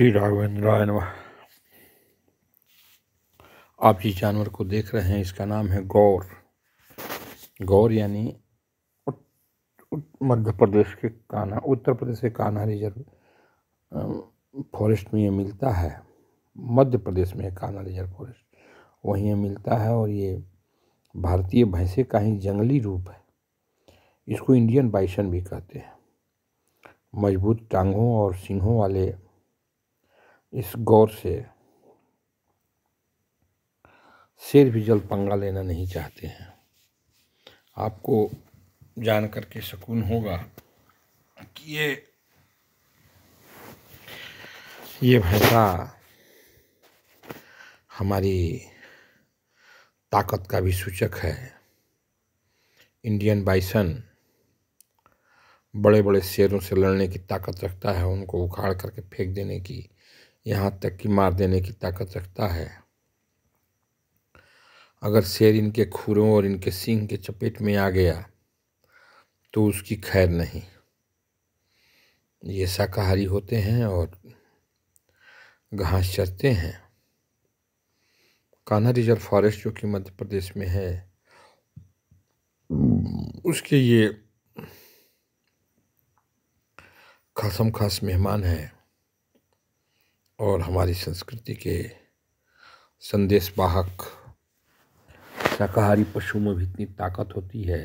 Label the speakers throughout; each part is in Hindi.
Speaker 1: श्री राघवेंद्र राय आप जिस जानवर को देख रहे हैं इसका नाम है गौर गौर यानी मध्य प्रदेश के कान्हा उत्तर प्रदेश के कान्हा रिजर्व फॉरेस्ट में ये मिलता है मध्य प्रदेश में कान्हा रिजर्व फॉरेस्ट वहीं ये मिलता है और ये भारतीय भैंसे का ही जंगली रूप है इसको इंडियन बाइसन भी कहते हैं मजबूत टांगों और सिंहों वाले इस गौर से सिर भी जल्द पंगा लेना नहीं चाहते हैं आपको जान करके सुकून होगा कि ये ये भाषा हमारी ताकत का भी सूचक है इंडियन बाइसन बड़े बड़े शेरों से लड़ने की ताकत रखता है उनको उखाड़ करके फेंक देने की यहाँ तक कि मार देने की ताकत रखता है अगर शेर इनके खुरों और इनके सींग के चपेट में आ गया तो उसकी खैर नहीं ये शाकाहारी होते हैं और घास चरते हैं कान्हा रिजर्व फॉरेस्ट जो कि मध्य प्रदेश में है उसके ये खासम खास मेहमान हैं और हमारी संस्कृति के संदेश वाहक शाकाहारी पशुओं में भी इतनी ताकत होती है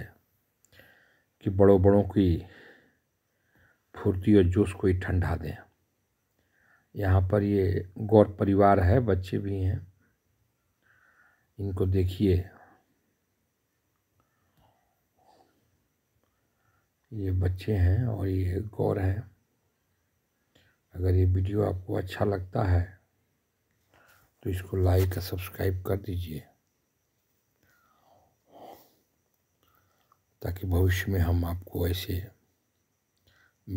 Speaker 1: कि बड़ों बड़ों की फुर्ती और जोश को ही ठंडा दें यहाँ पर ये गौर परिवार है बच्चे भी हैं इनको देखिए ये बच्चे हैं और ये गौर हैं अगर ये वीडियो आपको अच्छा लगता है तो इसको लाइक और सब्सक्राइब कर दीजिए ताकि भविष्य में हम आपको ऐसे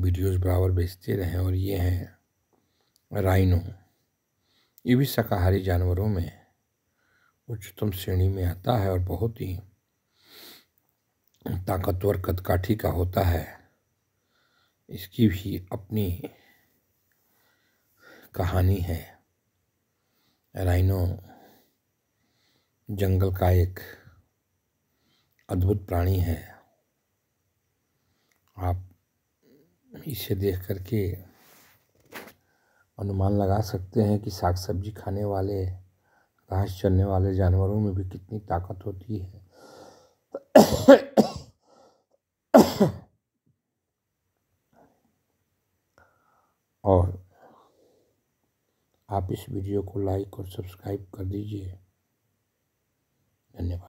Speaker 1: वीडियोस बराबर भेजते रहें और ये हैं राइनो ये भी शाकाहारी जानवरों में उच्चतम श्रेणी में आता है और बहुत ही ताकतवर कदकाठी का होता है इसकी भी अपनी कहानी है राइनो जंगल का एक अद्भुत प्राणी है आप इसे देख करके अनुमान लगा सकते हैं कि साग सब्जी खाने वाले घास चलने वाले जानवरों में भी कितनी ताकत होती है और आप इस वीडियो को लाइक और सब्सक्राइब कर दीजिए धन्यवाद